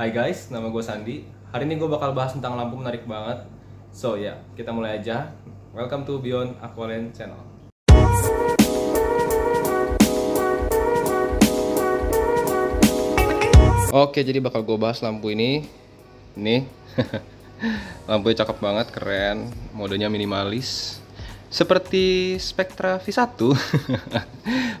Hai guys, nama gue Sandi. Hari ini gue bakal bahas tentang lampu menarik banget. So ya, yeah, kita mulai aja. Welcome to Beyond Aqualent Channel. Oke, jadi bakal gue bahas lampu ini. Nih, lampunya cakep banget, keren. Modenya minimalis seperti Spectra V1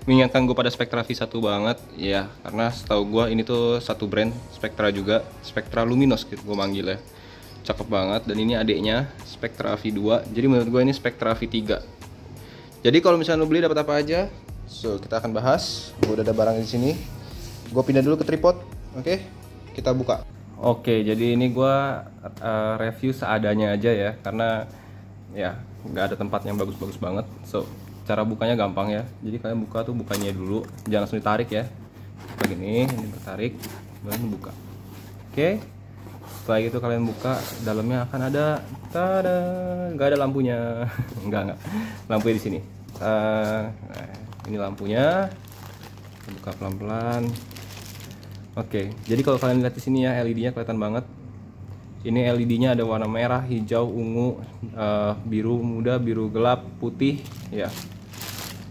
mengingatkan gue pada Spectra V1 banget ya karena setahu gue ini tuh satu brand Spectra juga Spectra Luminos gitu gue manggil ya cakep banget dan ini adiknya Spectra V2 jadi menurut gue ini Spectra V3 jadi kalau misalnya lo beli dapat apa aja so kita akan bahas gue udah ada barang di sini gue pindah dulu ke tripod oke okay? kita buka oke okay, jadi ini gue uh, review seadanya aja ya karena ya nggak ada tempat yang bagus-bagus banget so cara bukanya gampang ya jadi kalian buka tuh bukanya dulu jangan langsung ditarik ya begini ini tertarik kemudian buka oke okay. setelah itu kalian buka dalamnya akan ada tada nggak ada lampunya nggak nggak lampunya di sini uh, nah, ini lampunya buka pelan-pelan oke okay. jadi kalau kalian lihat di sini ya LED-nya kelihatan banget ini LED-nya ada warna merah, hijau, ungu, uh, biru muda, biru gelap, putih, ya.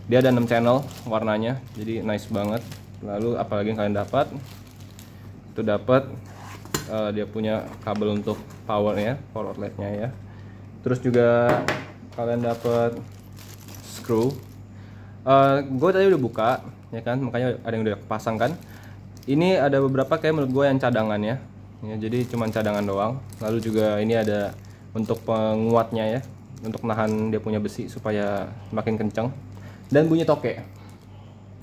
Dia ada 6 channel warnanya, jadi nice banget. Lalu apalagi yang kalian dapat? Itu dapat uh, dia punya kabel untuk power powernya, power outletnya ya. Terus juga kalian dapat screw. Uh, eh, gue tadi udah buka, ya kan? Makanya ada yang udah pasang kan. Ini ada beberapa kayak menurut gue yang cadangannya ya, jadi cuma cadangan doang lalu juga ini ada untuk penguatnya ya untuk nahan dia punya besi supaya makin kenceng. dan bunyi toke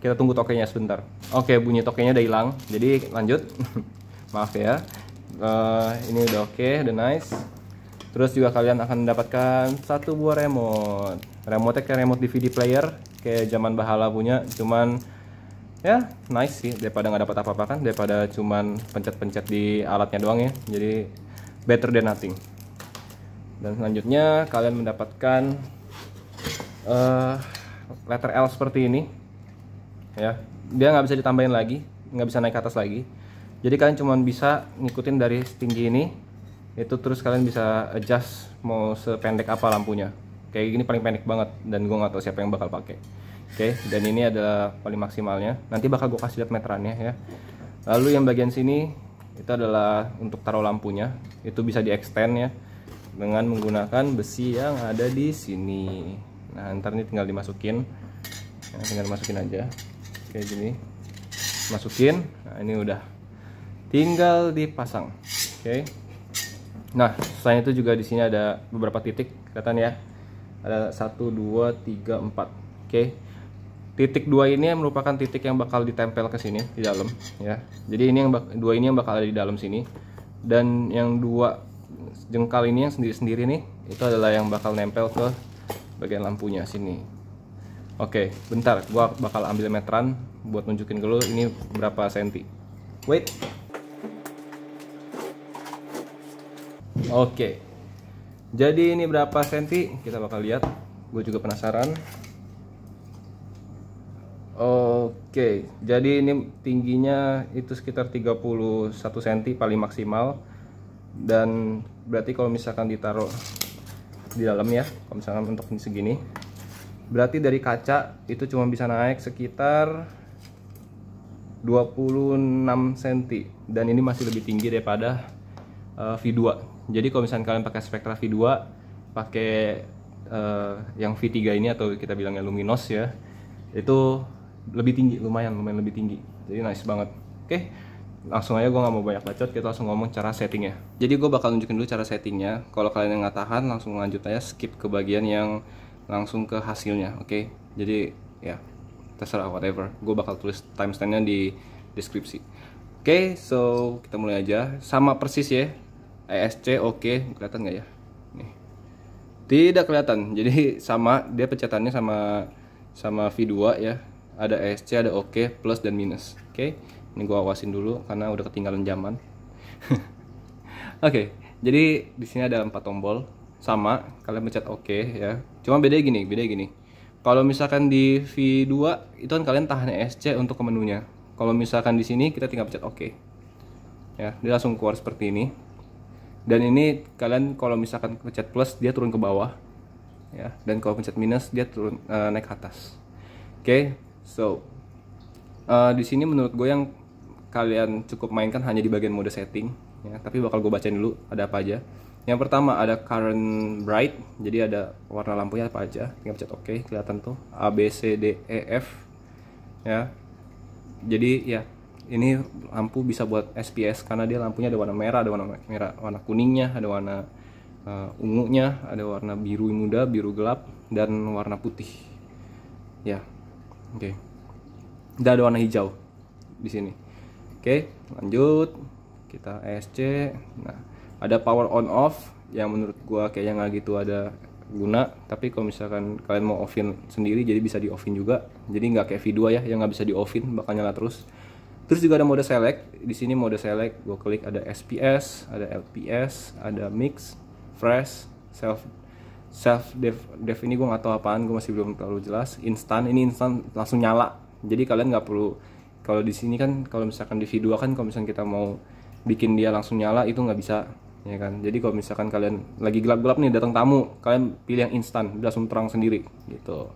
kita tunggu tokenya sebentar oke bunyi tokenya udah hilang jadi lanjut maaf ya uh, ini udah oke okay, udah nice terus juga kalian akan mendapatkan satu buah remote remote kayak remote DVD player kayak zaman bahala punya cuman ya nice sih daripada nggak dapat apa-apa kan daripada cuman pencet-pencet di alatnya doang ya jadi better than nothing dan selanjutnya kalian mendapatkan uh, letter L seperti ini ya dia nggak bisa ditambahin lagi nggak bisa naik ke atas lagi jadi kalian cuman bisa ngikutin dari setinggi ini itu terus kalian bisa adjust mau sependek apa lampunya kayak gini paling pendek banget dan gue nggak tahu siapa yang bakal pakai Oke, okay, dan ini adalah paling maksimalnya. Nanti bakal gue kasih lihat meterannya ya. Lalu yang bagian sini itu adalah untuk taruh lampunya. Itu bisa di extend ya dengan menggunakan besi yang ada di sini. Nah, ntar ini tinggal dimasukin. Nah, tinggal dimasukin aja. Kayak gini. Masukin. Nah, ini udah. Tinggal dipasang. Oke. Okay. Nah, selain itu juga di sini ada beberapa titik kelihatan ya. Ada 1 2 3 4. Oke. Okay titik dua ini merupakan titik yang bakal ditempel ke sini di dalam ya jadi ini yang dua ini yang bakal ada di dalam sini dan yang dua jengkal ini yang sendiri-sendiri nih itu adalah yang bakal nempel ke bagian lampunya sini oke bentar gua bakal ambil meteran buat nunjukin ke lo ini berapa senti wait oke jadi ini berapa senti kita bakal lihat gue juga penasaran Oke, jadi ini tingginya itu sekitar 31 cm paling maksimal. Dan berarti kalau misalkan ditaruh di dalam ya, kalau misalkan untuk ini segini, berarti dari kaca itu cuma bisa naik sekitar 26 cm. Dan ini masih lebih tinggi daripada uh, eh, V2. Jadi kalau misalkan kalian pakai spektra V2, pakai uh, yang V3 ini atau kita bilangnya Luminos ya, itu lebih tinggi lumayan lumayan lebih tinggi jadi nice banget oke okay. langsung aja gue nggak mau banyak bacot kita langsung ngomong cara settingnya jadi gue bakal nunjukin dulu cara settingnya kalau kalian yang nggak tahan langsung lanjut aja skip ke bagian yang langsung ke hasilnya oke okay? jadi ya terserah whatever gue bakal tulis timestampnya di deskripsi oke okay, so kita mulai aja sama persis ya ESC oke okay. kelihatan nggak ya nih tidak kelihatan jadi sama dia pencetannya sama sama V2 ya ada ESC, ada OK, plus dan minus. Oke. Okay? Ini gue awasin dulu karena udah ketinggalan zaman. oke, okay, jadi di sini ada empat tombol sama, kalian pencet oke OK, ya. Cuma beda gini, beda gini. Kalau misalkan di V2 itu kan kalian tahan ESC untuk ke menunya. Kalau misalkan di sini kita tinggal pencet oke. OK. Ya, dia langsung keluar seperti ini. Dan ini kalian kalau misalkan pencet plus dia turun ke bawah. Ya, dan kalau pencet minus dia turun uh, naik ke atas. Oke, So, uh, di sini menurut gue yang kalian cukup mainkan hanya di bagian mode setting, ya. Tapi bakal gue bacain dulu ada apa aja. Yang pertama ada current bright, jadi ada warna lampunya apa aja. Tinggal pencet oke kelihatan tuh A B C D E F, ya. Jadi ya ini lampu bisa buat SPS karena dia lampunya ada warna merah, ada warna merah, warna kuningnya, ada warna uh, ungunya, ada warna biru muda, biru gelap, dan warna putih. Ya, oke okay. udah ada warna hijau di sini oke okay, lanjut kita ESC nah ada power on off yang menurut gua kayaknya nggak gitu ada guna tapi kalau misalkan kalian mau offin sendiri jadi bisa di offin juga jadi nggak kayak V2 ya yang nggak bisa di offin bakal nyala terus terus juga ada mode select di sini mode select gue klik ada SPS ada LPS ada mix fresh self self dev dev ini gue nggak tahu apaan gue masih belum terlalu jelas instan ini instan langsung nyala jadi kalian nggak perlu kalau di sini kan kalau misalkan di video kan kalau misalkan kita mau bikin dia langsung nyala itu nggak bisa ya kan jadi kalau misalkan kalian lagi gelap-gelap nih datang tamu kalian pilih yang instan langsung terang sendiri gitu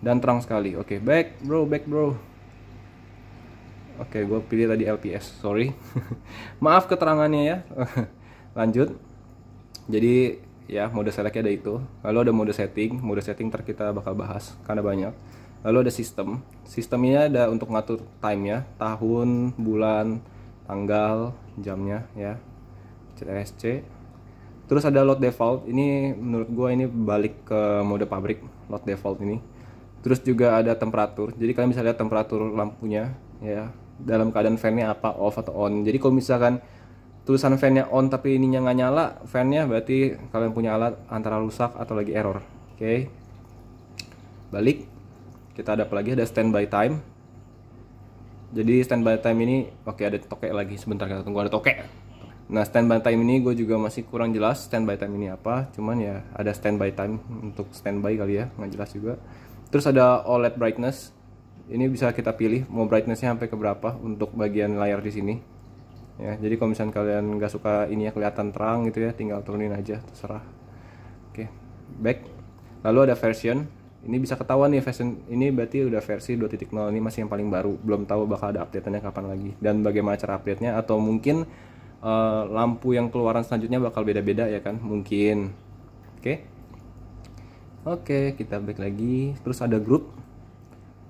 dan terang sekali oke okay, back bro back bro oke okay, gue pilih tadi LPS sorry maaf keterangannya ya lanjut jadi ya mode select ada itu lalu ada mode setting mode setting ter kita bakal bahas karena banyak lalu ada sistem sistemnya ada untuk ngatur time nya tahun bulan tanggal jamnya ya CTRSC terus ada load default ini menurut gue ini balik ke mode pabrik load default ini terus juga ada temperatur jadi kalian bisa lihat temperatur lampunya ya dalam keadaan fan-nya apa off atau on jadi kalau misalkan tulisan fannya on tapi ininya nggak nyala fannya berarti kalian punya alat antara rusak atau lagi error oke okay. balik kita ada apa lagi ada standby time jadi standby time ini oke okay, ada tokek lagi sebentar kita tunggu ada tokek nah standby time ini gue juga masih kurang jelas standby time ini apa cuman ya ada standby time untuk standby kali ya nggak jelas juga terus ada OLED brightness ini bisa kita pilih mau brightnessnya sampai ke berapa untuk bagian layar di sini ya jadi kalau misalnya kalian nggak suka ini ya kelihatan terang gitu ya tinggal turunin aja terserah oke back lalu ada version ini bisa ketahuan nih version ini berarti udah versi 2.0 ini masih yang paling baru belum tahu bakal ada update-nya kapan lagi dan bagaimana cara update-nya atau mungkin uh, lampu yang keluaran selanjutnya bakal beda-beda ya kan mungkin oke okay. oke okay, kita back lagi terus ada grup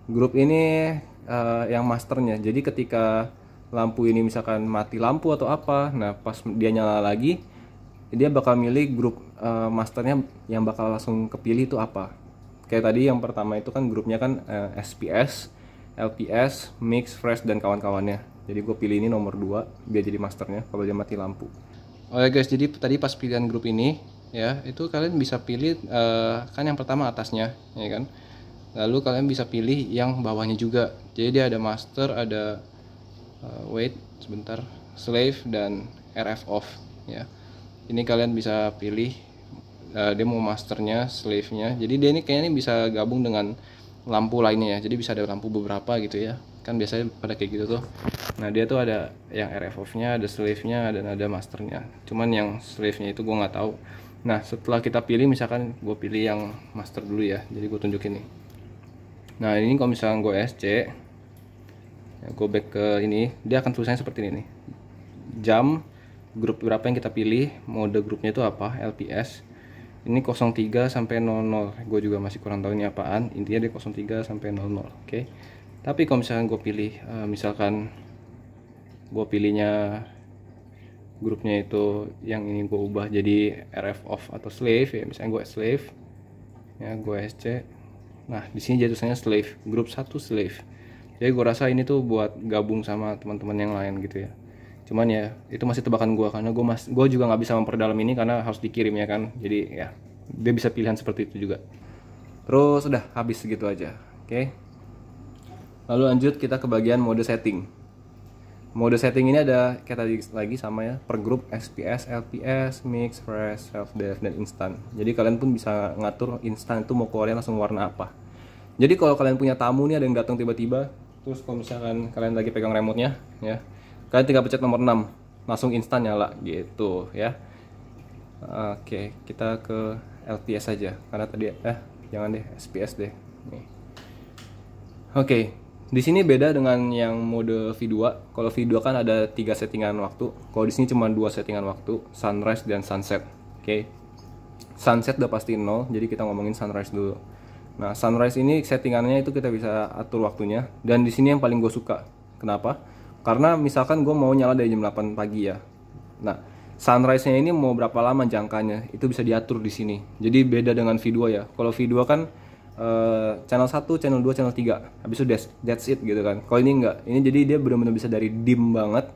grup ini uh, yang masternya jadi ketika lampu ini misalkan mati lampu atau apa nah pas dia nyala lagi dia bakal milih grup uh, masternya yang bakal langsung kepilih itu apa kayak tadi yang pertama itu kan grupnya kan uh, eh, SPS LPS Mix Fresh dan kawan-kawannya jadi gue pilih ini nomor 2 biar jadi masternya kalau dia mati lampu Oke guys, jadi tadi pas pilihan grup ini ya, itu kalian bisa pilih uh, kan yang pertama atasnya, ya kan. Lalu kalian bisa pilih yang bawahnya juga. Jadi dia ada master, ada uh, wait sebentar slave dan rf off ya ini kalian bisa pilih uh, dia masternya slave nya jadi dia ini kayaknya bisa gabung dengan lampu lainnya ya jadi bisa ada lampu beberapa gitu ya kan biasanya pada kayak gitu tuh nah dia tuh ada yang rf off nya ada slave nya dan ada masternya cuman yang slave nya itu gue nggak tahu nah setelah kita pilih misalkan gue pilih yang master dulu ya jadi gue tunjukin nih nah ini kalau misalkan gue sc ya, go back ke ini dia akan tulisannya seperti ini nih jam grup berapa yang kita pilih mode grupnya itu apa LPS ini 03 sampai 00 gue juga masih kurang tahu ini apaan intinya dia 03 sampai 00 oke okay? tapi kalau misalkan gue pilih eh, misalkan gue pilihnya grupnya itu yang ini gue ubah jadi rf off atau slave ya misalnya gue slave ya gue sc nah di sini jatuhnya slave grup satu slave jadi gue rasa ini tuh buat gabung sama teman-teman yang lain gitu ya cuman ya itu masih tebakan gue karena gue mas gue juga nggak bisa memperdalam ini karena harus dikirim ya kan jadi ya dia bisa pilihan seperti itu juga terus udah habis gitu aja oke okay? lalu lanjut kita ke bagian mode setting mode setting ini ada kayak tadi lagi sama ya per grup SPS, LPS, mix, fresh, self dev dan instant. jadi kalian pun bisa ngatur instant itu mau keluarnya langsung warna apa jadi kalau kalian punya tamu nih ada yang datang tiba-tiba terus kalau misalkan kalian lagi pegang remote-nya ya kalian tinggal pencet nomor 6 langsung instan nyala gitu ya oke kita ke LTS aja karena tadi eh jangan deh SPS deh nih oke di sini beda dengan yang mode V2 kalau V2 kan ada tiga settingan waktu kalau di sini cuma dua settingan waktu sunrise dan sunset oke sunset udah pasti nol jadi kita ngomongin sunrise dulu Nah, sunrise ini settingannya itu kita bisa atur waktunya. Dan di sini yang paling gue suka. Kenapa? Karena misalkan gue mau nyala dari jam 8 pagi ya. Nah, sunrise-nya ini mau berapa lama jangkanya, itu bisa diatur di sini. Jadi beda dengan V2 ya. Kalau V2 kan uh, channel 1, channel 2, channel 3. Habis itu that's, that's it gitu kan. Kalau ini enggak. Ini jadi dia benar-benar bisa dari dim banget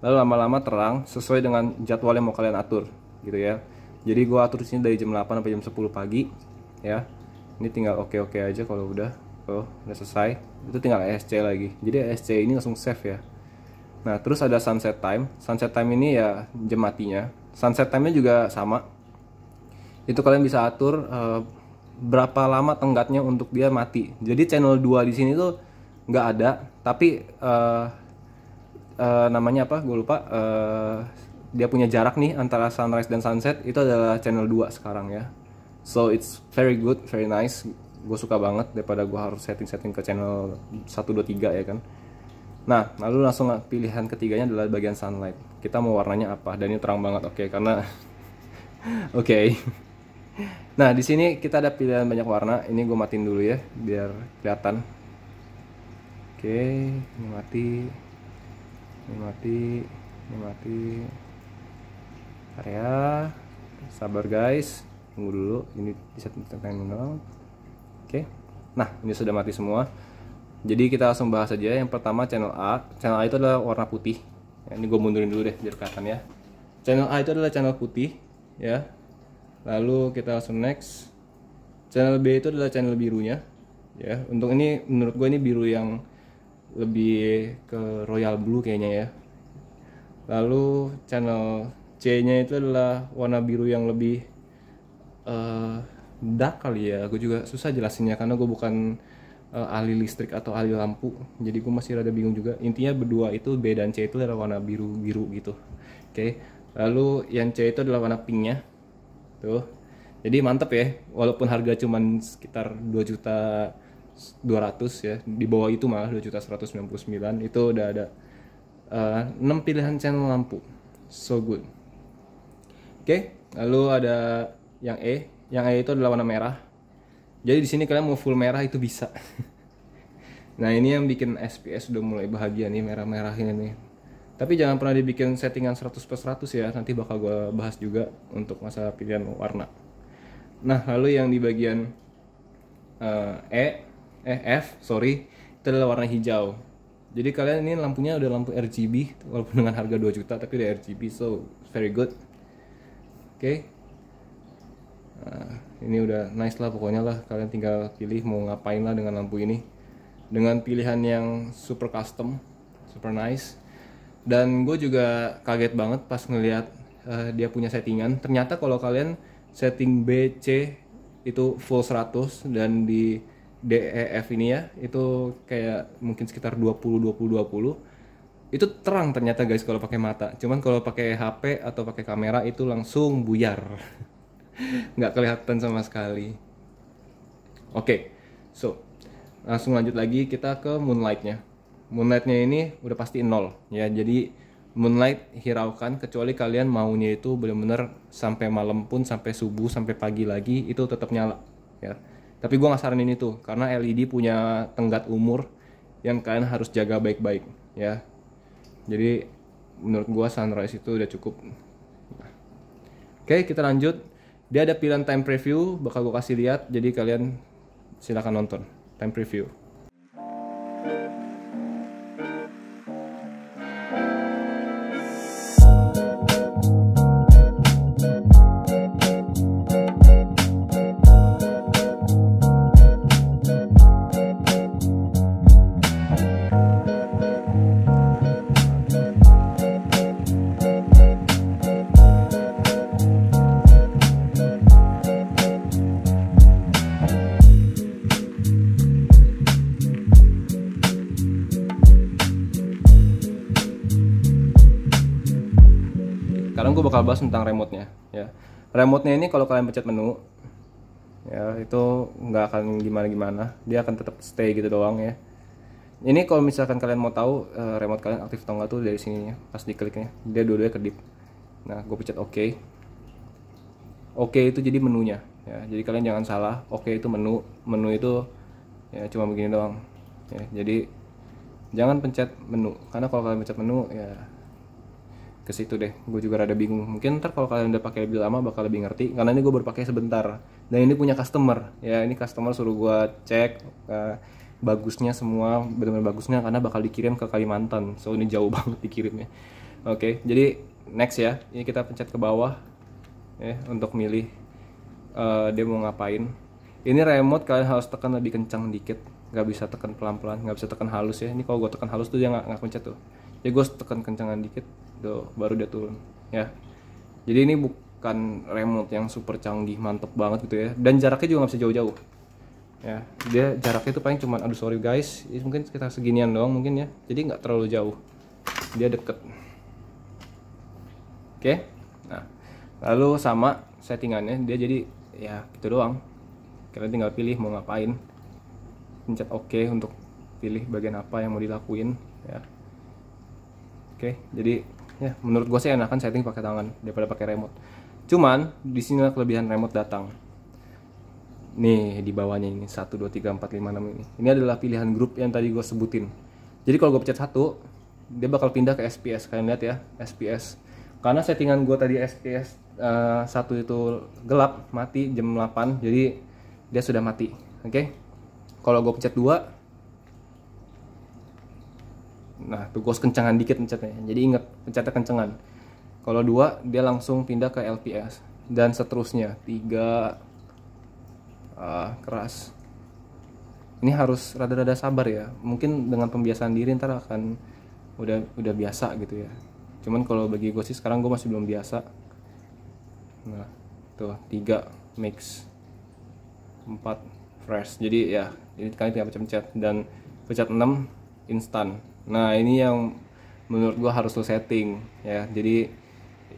lalu lama-lama terang sesuai dengan jadwal yang mau kalian atur gitu ya. Jadi gue atur sini dari jam 8 sampai jam 10 pagi ya ini tinggal oke okay oke -okay aja kalau udah oh udah selesai itu tinggal ESC lagi jadi ESC ini langsung save ya nah terus ada sunset time sunset time ini ya jam matinya sunset time nya juga sama itu kalian bisa atur uh, berapa lama tenggatnya untuk dia mati jadi channel 2 di sini tuh nggak ada tapi uh, uh, namanya apa gue lupa uh, dia punya jarak nih antara sunrise dan sunset itu adalah channel 2 sekarang ya so it's very good very nice gue suka banget daripada gue harus setting-setting ke channel 123 ya kan nah lalu langsung pilihan ketiganya adalah bagian sunlight kita mau warnanya apa dan ini terang banget oke okay, karena oke okay. nah di sini kita ada pilihan banyak warna ini gue matiin dulu ya biar kelihatan oke okay, ini mati ini mati ini mati area sabar guys tunggu dulu ini setting terminal oke nah ini sudah mati semua jadi kita langsung bahas saja yang pertama channel A channel A itu adalah warna putih ya, ini gue mundurin dulu deh biar kelihatan ya channel A itu adalah channel putih ya lalu kita langsung next channel B itu adalah channel birunya ya untuk ini menurut gue ini biru yang lebih ke royal blue kayaknya ya lalu channel C nya itu adalah warna biru yang lebih uh, eh, dark kali ya gue juga susah jelasinnya karena gue bukan uh, ahli listrik atau ahli lampu jadi gue masih rada bingung juga intinya berdua itu B dan C itu adalah warna biru biru gitu oke okay. lalu yang C itu adalah warna pinknya tuh jadi mantep ya walaupun harga cuma sekitar 2 juta 200 ya di bawah itu malah 2 juta 199 itu udah ada uh, eh, 6 pilihan channel lampu so good oke okay. lalu ada yang E yang E itu adalah warna merah jadi di sini kalian mau full merah itu bisa nah ini yang bikin SPS udah mulai bahagia nih merah-merah ini nih tapi jangan pernah dibikin settingan 100 per 100 ya nanti bakal gue bahas juga untuk masalah pilihan warna nah lalu yang di bagian uh, E eh F sorry itu adalah warna hijau jadi kalian ini lampunya udah lampu RGB walaupun dengan harga 2 juta tapi udah RGB so very good oke okay. Nah, ini udah nice lah pokoknya lah kalian tinggal pilih mau ngapain lah dengan lampu ini dengan pilihan yang super custom super nice dan gue juga kaget banget pas ngelihat uh, eh, dia punya settingan ternyata kalau kalian setting BC itu full 100 dan di DEF ini ya itu kayak mungkin sekitar 20 20 20 itu terang ternyata guys kalau pakai mata cuman kalau pakai HP atau pakai kamera itu langsung buyar nggak kelihatan sama sekali oke okay, so langsung lanjut lagi kita ke moonlightnya moonlightnya ini udah pasti nol ya jadi moonlight hiraukan kecuali kalian maunya itu bener-bener sampai malam pun sampai subuh sampai pagi lagi itu tetap nyala ya tapi gue nggak saranin itu karena LED punya tenggat umur yang kalian harus jaga baik-baik ya jadi menurut gue sunrise itu udah cukup nah, oke kita lanjut dia ada pilihan time preview, bakal gue kasih lihat. Jadi kalian silahkan nonton time preview. bahas tentang remote-nya ya. Remote-nya ini kalau kalian pencet menu ya itu nggak akan gimana-gimana, dia akan tetap stay gitu doang ya. Ini kalau misalkan kalian mau tahu eh, remote kalian aktif atau nggak tuh dari sini ya, pas dikliknya dia dua-duanya kedip. Nah, gue pencet oke. OK. Oke okay itu jadi menunya ya. Jadi kalian jangan salah, oke okay itu menu, menu itu ya cuma begini doang. Ya, jadi jangan pencet menu karena kalau kalian pencet menu ya ke situ deh gue juga rada bingung mungkin ntar kalau kalian udah pakai lebih lama bakal lebih ngerti karena ini gue baru pakai sebentar dan ini punya customer ya ini customer suruh gue cek uh, bagusnya semua benar-benar bagusnya karena bakal dikirim ke Kalimantan so ini jauh banget dikirimnya oke okay, jadi next ya ini kita pencet ke bawah ya untuk milih uh, dia mau ngapain ini remote kalian harus tekan lebih kencang dikit nggak bisa tekan pelan-pelan nggak bisa tekan halus ya ini kalau gue tekan halus tuh dia nggak nggak pencet tuh ya gue tekan kencangan dikit tuh baru dia turun ya jadi ini bukan remote yang super canggih mantep banget gitu ya dan jaraknya juga nggak bisa jauh-jauh ya dia jaraknya itu paling cuma aduh sorry guys ini mungkin sekitar seginian doang mungkin ya jadi nggak terlalu jauh dia deket oke nah lalu sama settingannya dia jadi ya gitu doang kalian tinggal pilih mau ngapain pencet oke okay untuk pilih bagian apa yang mau dilakuin ya oke jadi ya menurut gue sih enakan setting pakai tangan daripada pakai remote cuman di sini kelebihan remote datang nih di bawahnya ini 1 2 3 4 5 6 ini. Ini adalah pilihan grup yang tadi gue sebutin. Jadi kalau gue pencet satu, dia bakal pindah ke SPS. Kalian lihat ya, SPS. Karena settingan gue tadi SPS uh, eh, itu gelap, mati jam 8. Jadi dia sudah mati. Oke. Okay? Kalau gue pencet 2, nah tuh gue kencangan dikit pencetnya jadi inget pencetnya kencangan kalau dua dia langsung pindah ke LPS dan seterusnya tiga uh, keras ini harus rada-rada sabar ya mungkin dengan pembiasaan diri ntar akan udah udah biasa gitu ya cuman kalau bagi gue sih sekarang gue masih belum biasa nah tuh tiga mix empat fresh jadi ya ini kalian tinggal pencet dan pencet enam instan nah ini yang menurut gue harus lo setting ya jadi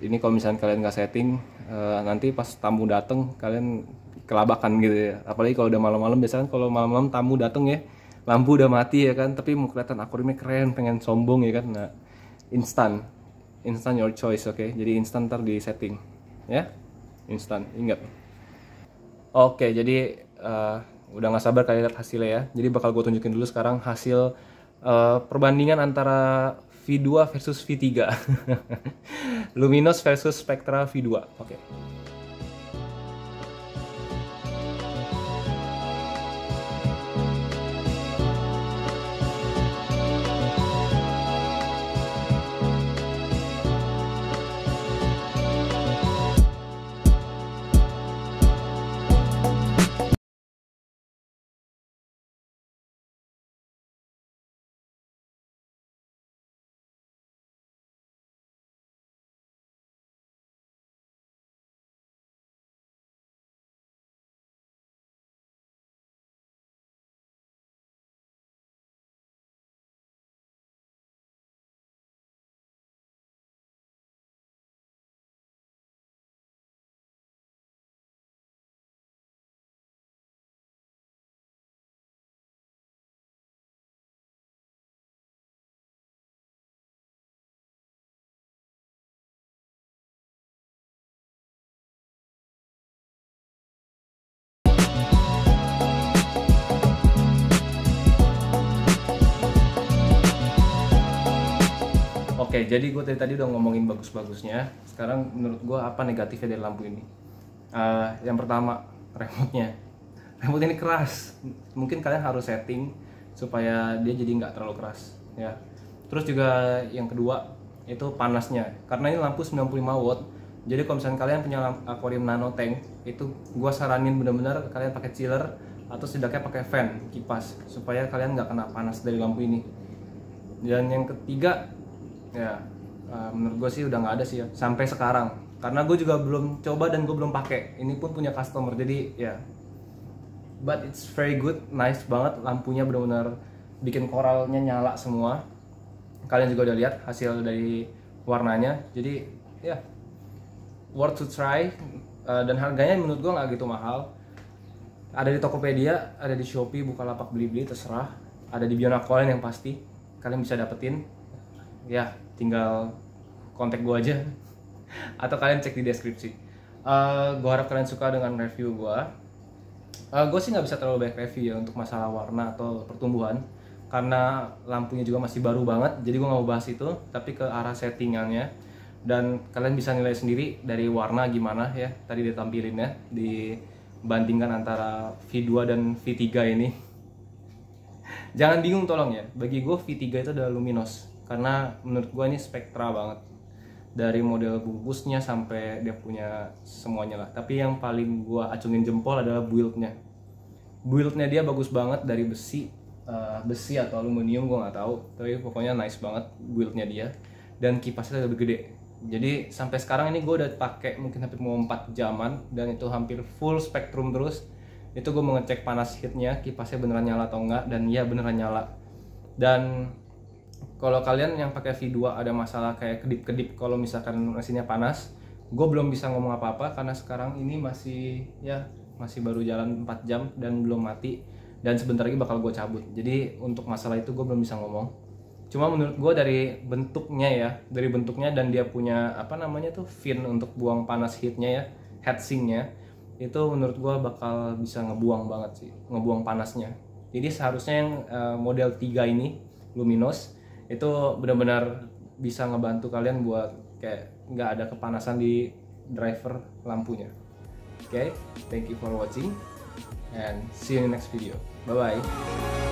ini kalau misalnya kalian nggak setting uh, nanti pas tamu dateng kalian kelabakan gitu ya apalagi kalau udah malam-malam biasanya kalau malam-malam tamu dateng ya lampu udah mati ya kan tapi mau kelihatan akurimnya keren pengen sombong ya kan nah instan instan your choice oke okay? jadi instan ntar di setting ya instan ingat oke okay, jadi uh, udah nggak sabar kalian lihat hasilnya ya jadi bakal gue tunjukin dulu sekarang hasil uh, perbandingan antara V2 versus V3. Luminos versus Spectra V2. Oke. Okay. Oke, jadi gue tadi tadi udah ngomongin bagus-bagusnya. Sekarang menurut gue apa negatifnya dari lampu ini? Uh, yang pertama, remote-nya. Remote ini keras. Mungkin kalian harus setting supaya dia jadi nggak terlalu keras, ya. Terus juga yang kedua itu panasnya. Karena ini lampu 95 watt. Jadi kalau misalnya kalian punya akuarium nano tank, itu gue saranin bener-bener kalian pakai chiller atau setidaknya pakai fan kipas supaya kalian nggak kena panas dari lampu ini. Dan yang ketiga Gitu. ya eh, menurut gue sih udah nggak ada sih ya sampai sekarang karena gue juga belum coba dan gue belum pakai ini pun punya customer jadi ya but it's very good nice banget lampunya benar-benar bikin koralnya nyala semua kalian juga udah lihat hasil dari warnanya jadi ya yeah, worth to try uh, dan harganya menurut gue nggak gitu mahal ada di Tokopedia ada di Shopee Bukalapak beli terserah ada di Bionacoin yang pasti kalian bisa dapetin ya tinggal kontak gue aja atau kalian cek di deskripsi uh, eh, gue harap kalian suka dengan review gue uh, gue sih nggak bisa terlalu banyak review ya untuk masalah warna atau pertumbuhan karena lampunya juga masih baru banget jadi gue nggak mau bahas itu tapi ke arah settingannya dan kalian bisa nilai sendiri dari warna gimana ya tadi ya dibandingkan antara V2 dan V3 ini jangan bingung tolong ya bagi gue V3 itu adalah luminos karena menurut gue ini spektra banget dari model bungkusnya sampai dia punya semuanya lah tapi yang paling gue acungin jempol adalah buildnya buildnya dia bagus banget dari besi uh, besi atau aluminium gue nggak tahu tapi pokoknya nice banget buildnya dia dan kipasnya lebih gede jadi sampai sekarang ini gue udah pakai mungkin hampir mau 4 jaman dan itu hampir full spektrum terus itu gue mengecek panas heatnya kipasnya beneran nyala atau enggak dan ya beneran nyala dan kalau kalian yang pakai V2 ada masalah kayak kedip-kedip kalau misalkan mesinnya panas gue belum bisa ngomong apa-apa karena sekarang ini masih ya masih baru jalan 4 jam dan belum mati dan sebentar lagi bakal gue cabut jadi untuk masalah itu gue belum bisa ngomong cuma menurut gue dari bentuknya ya dari bentuknya dan dia punya apa namanya tuh fin untuk buang panas heatnya ya head sinknya itu menurut gue bakal bisa ngebuang banget sih ngebuang panasnya jadi seharusnya yang eh, model 3 ini Luminos itu benar-benar bisa ngebantu kalian buat kayak nggak ada kepanasan di driver lampunya. Oke, okay, thank you for watching and see you in the next video. Bye bye.